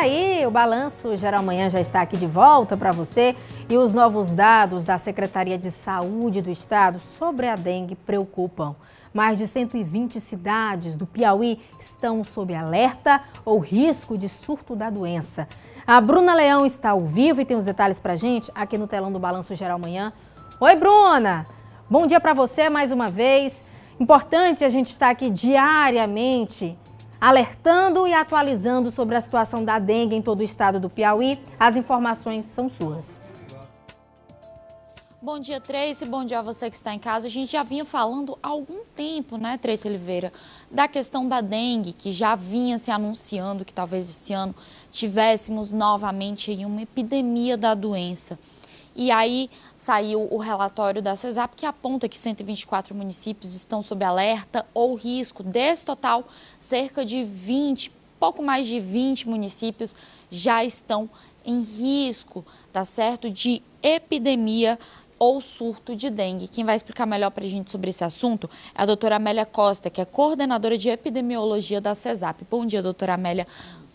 aí, o Balanço Geral amanhã já está aqui de volta para você e os novos dados da Secretaria de Saúde do Estado sobre a dengue preocupam. Mais de 120 cidades do Piauí estão sob alerta ou risco de surto da doença. A Bruna Leão está ao vivo e tem os detalhes para gente aqui no telão do Balanço Geral amanhã. Oi, Bruna! Bom dia para você mais uma vez. Importante a gente estar aqui diariamente alertando e atualizando sobre a situação da dengue em todo o estado do Piauí. As informações são suas. Bom dia, Trace. Bom dia a você que está em casa. A gente já vinha falando há algum tempo, né, Trace Oliveira, da questão da dengue, que já vinha se anunciando que talvez esse ano tivéssemos novamente uma epidemia da doença. E aí saiu o relatório da CESAP que aponta que 124 municípios estão sob alerta ou risco. Desse total, cerca de 20, pouco mais de 20 municípios já estão em risco, tá certo? De epidemia ou surto de dengue. Quem vai explicar melhor para a gente sobre esse assunto é a doutora Amélia Costa, que é coordenadora de epidemiologia da CESAP. Bom dia, doutora Amélia.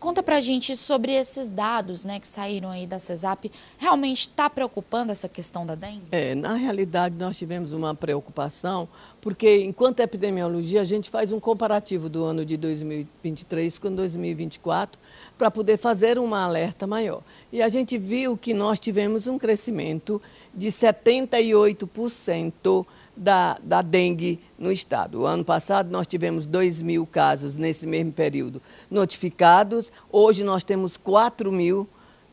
Conta para a gente sobre esses dados né, que saíram aí da CESAP. Realmente está preocupando essa questão da dengue? É, na realidade, nós tivemos uma preocupação, porque enquanto epidemiologia, a gente faz um comparativo do ano de 2023 com 2024 para poder fazer uma alerta maior. E a gente viu que nós tivemos um crescimento de 78% da, da dengue no estado. O ano passado nós tivemos 2 mil casos nesse mesmo período notificados, hoje nós temos 4 mil.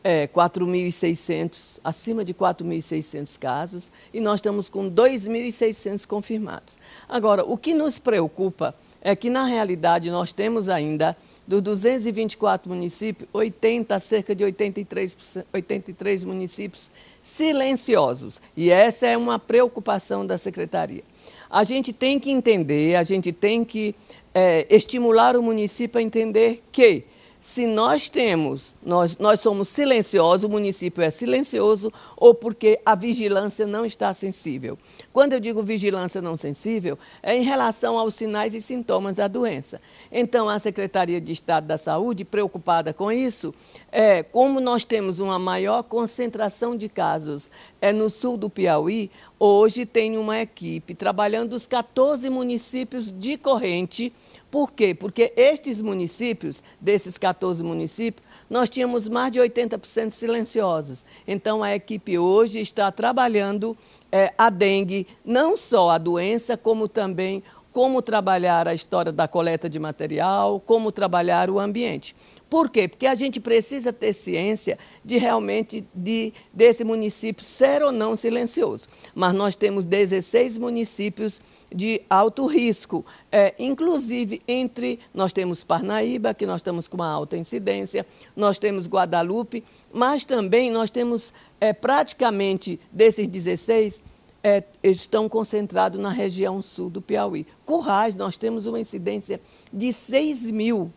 É, 4.600, acima de 4.600 casos, e nós estamos com 2.600 confirmados. Agora, o que nos preocupa é que, na realidade, nós temos ainda dos 224 municípios, 80, cerca de 83, 83 municípios silenciosos. E essa é uma preocupação da secretaria. A gente tem que entender, a gente tem que é, estimular o município a entender que se nós temos, nós, nós somos silenciosos, o município é silencioso, ou porque a vigilância não está sensível. Quando eu digo vigilância não sensível, é em relação aos sinais e sintomas da doença. Então, a Secretaria de Estado da Saúde, preocupada com isso, é, como nós temos uma maior concentração de casos é, no sul do Piauí, hoje tem uma equipe trabalhando os 14 municípios de corrente. Por quê? Porque estes municípios, desses 14 municípios, nós tínhamos mais de 80% silenciosos. Então, a equipe hoje está trabalhando é, a dengue, não só a doença, como também como trabalhar a história da coleta de material, como trabalhar o ambiente. Por quê? Porque a gente precisa ter ciência de realmente de, desse município ser ou não silencioso. Mas nós temos 16 municípios de alto risco, é, inclusive entre nós temos Parnaíba, que nós estamos com uma alta incidência, nós temos Guadalupe, mas também nós temos é, praticamente desses 16 é, estão concentrados na região sul do Piauí. Currais, nós temos uma incidência de 6 mil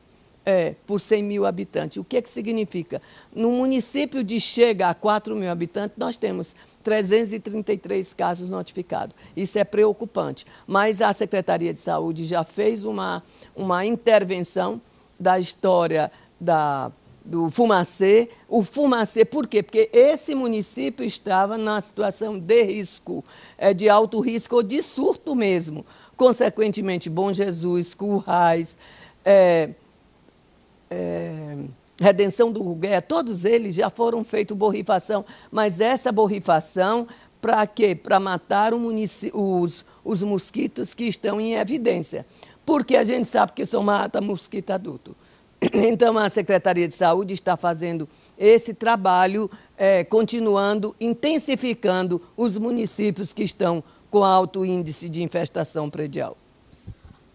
é, por 100 mil habitantes. O que, é que significa? No município de Chega a 4 mil habitantes, nós temos 333 casos notificados. Isso é preocupante. Mas a Secretaria de Saúde já fez uma, uma intervenção da história da do Fumacê. O Fumacê, por quê? Porque esse município estava na situação de risco, é, de alto risco ou de surto mesmo. Consequentemente, Bom Jesus, Currais, é, é, Redenção do Rugué, todos eles já foram feitos borrifação, mas essa borrifação para quê? Para matar os, os mosquitos que estão em evidência. Porque a gente sabe que só mata mosquito adulto. Então, a Secretaria de Saúde está fazendo esse trabalho, é, continuando, intensificando os municípios que estão com alto índice de infestação predial.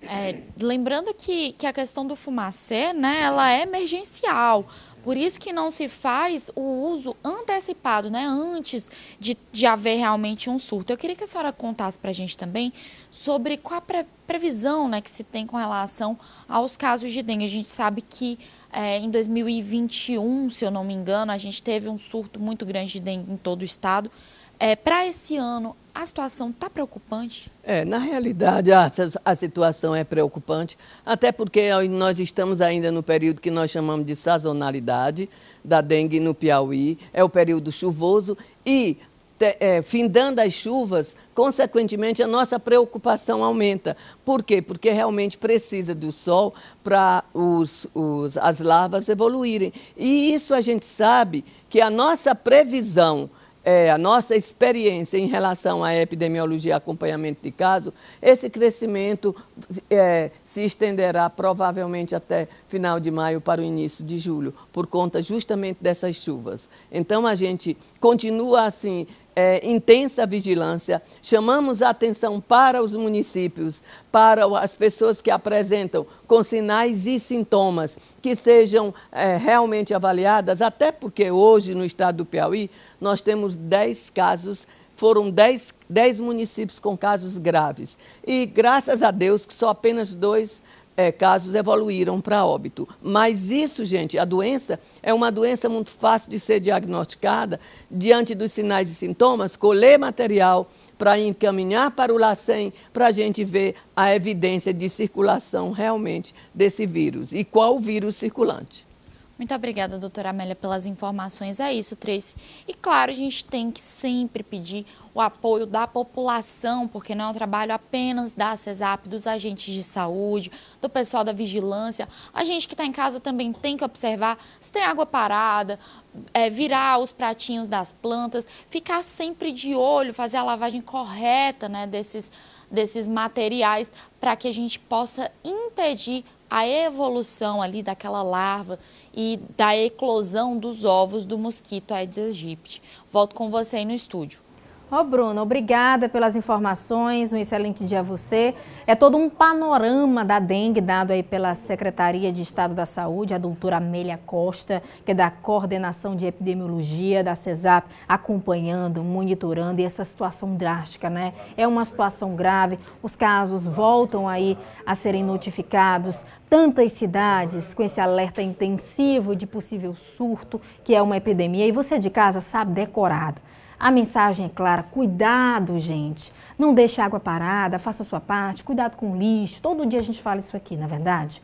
É, lembrando que, que a questão do fumacê, né, ela é emergencial. Por isso que não se faz o uso antecipado, né? Antes de, de haver realmente um surto. Eu queria que a senhora contasse para a gente também sobre qual a pre previsão né, que se tem com relação aos casos de dengue. A gente sabe que é, em 2021, se eu não me engano, a gente teve um surto muito grande de dengue em todo o estado. É, Para esse ano, a situação está preocupante? É, na realidade, a, a, situação é preocupante, até porque nós estamos ainda no período que nós chamamos de sazonalidade da dengue no Piauí, é o período chuvoso e. Te, é, findando as chuvas, consequentemente a nossa preocupação aumenta. Por quê? Porque realmente precisa do sol para os, os, as larvas evoluírem. E isso a gente sabe que a nossa previsão é, a nossa experiência em relação à epidemiologia e acompanhamento de caso, esse crescimento é, se estenderá provavelmente até final de maio para o início de julho, por conta justamente dessas chuvas. Então, a gente continua assim é, intensa vigilância, chamamos a atenção para os municípios, para as pessoas que apresentam com sinais e sintomas que sejam é, realmente avaliadas, até porque hoje no estado do Piauí nós temos 10 casos foram 10, 10 municípios com casos graves. E graças a Deus que só apenas dois é, casos evoluíram para óbito. Mas isso, gente, a doença é uma doença muito fácil de ser diagnosticada diante dos sinais e sintomas, colher material para encaminhar para o LACEN para a gente ver a evidência de circulação realmente desse vírus e qual o vírus circulante. Muito obrigada, doutora Amélia, pelas informações. É isso, Tracy. E claro, a gente tem que sempre pedir o apoio da população, porque não é um trabalho apenas da CESAP, dos agentes de saúde, do pessoal da vigilância. A gente que está em casa também tem que observar se tem água parada, é, virar os pratinhos das plantas, ficar sempre de olho, fazer a lavagem correta né, desses, desses materiais para que a gente possa impedir a evolução ali daquela larva e da eclosão dos ovos do mosquito Aedes aegypti. Volto com você aí no estúdio. Ó, oh, Bruno, obrigada pelas informações, um excelente dia a você. É todo um panorama da dengue dado aí pela Secretaria de Estado da Saúde, a doutora Amélia Costa, que é da Coordenação de Epidemiologia da CESAP, acompanhando, monitorando e essa situação drástica, né? É uma situação grave, os casos voltam aí a serem notificados, tantas cidades com esse alerta intensivo de possível surto, que é uma epidemia, e você de casa sabe decorado. A mensagem é clara: cuidado, gente. Não deixe a água parada, faça a sua parte, cuidado com o lixo. Todo dia a gente fala isso aqui, na é verdade.